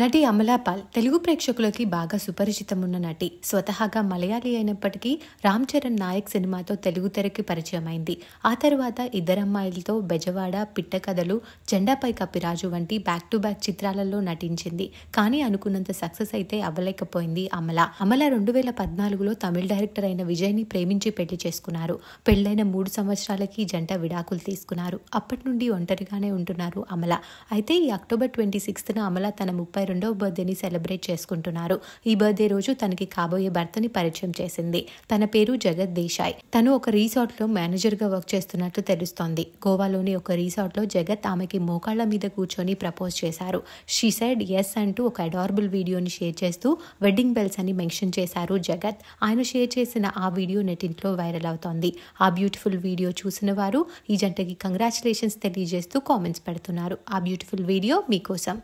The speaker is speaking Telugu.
నటి అమలాపాల్ తెలుగు ప్రేక్షకులకి బాగా సుపరిచితం ఉన్న నటి స్వతహాగా మలయాళీ అయినప్పటికీ రామ్ చరణ్ నాయక్ సినిమాతో తెలుగు తెరకి పరిచయమైంది ఆ తర్వాత ఇద్దరమ్మాయిలతో బెజవాడ పిట్టకథలు జెండాపై కప్పిరాజు వంటి బ్యాక్ టు బ్యాక్ చిత్రాలలో నటించింది కానీ అనుకున్నంత సక్సెస్ అయితే అవ్వలేకపోయింది అమల అమల రెండు వేల పద్నాలుగులో తమిళ డైరెక్టర్ అయిన విజయ్ని ప్రేమించి పెళ్లి చేసుకున్నారు పెళ్లైన మూడు సంవత్సరాలకి జంట విడాకులు తీసుకున్నారు అప్పటి నుండి ఒంటరిగానే ఉంటున్నారు అమల అయితే ఈ అక్టోబర్ ట్వంటీ సిక్స్త్న అమల తన ముప్పై రెండవ బర్త్డేని సెలబ్రేట్ చేసుకుంటున్నారు ఈ బర్త్డే రోజు తనకి కాబోయే భర్తని పరిచయం చేసింది తన పేరు జగత్ దేశాయ్ తను ఒక రీసార్ట్లో గా వర్క్ చేస్తున్నట్లు తెలుస్తోంది గోవాలోని ఒక రీసార్ట్లో జగత్ ఆమెకి మోకాళ్ల మీద కూర్చొని ప్రపోజ్ చేశారు షీ సైడ్ ఎస్ అంటూ ఒక అడార్బుల్ వీడియోని షేర్ చేస్తూ వెడ్డింగ్ బెల్స్ అని మెన్షన్ చేశారు జగత్ ఆయన షేర్ చేసిన ఆ వీడియో నెట్టింట్లో వైరల్ అవుతోంది ఆ బ్యూటిఫుల్ వీడియో చూసిన వారు ఈ జంటకి కంగ్రాచులేషన్స్ తెలియజేస్తూ కామెంట్స్ పెడుతున్నారు ఆ బ్యూటిఫుల్ వీడియో మీకోసం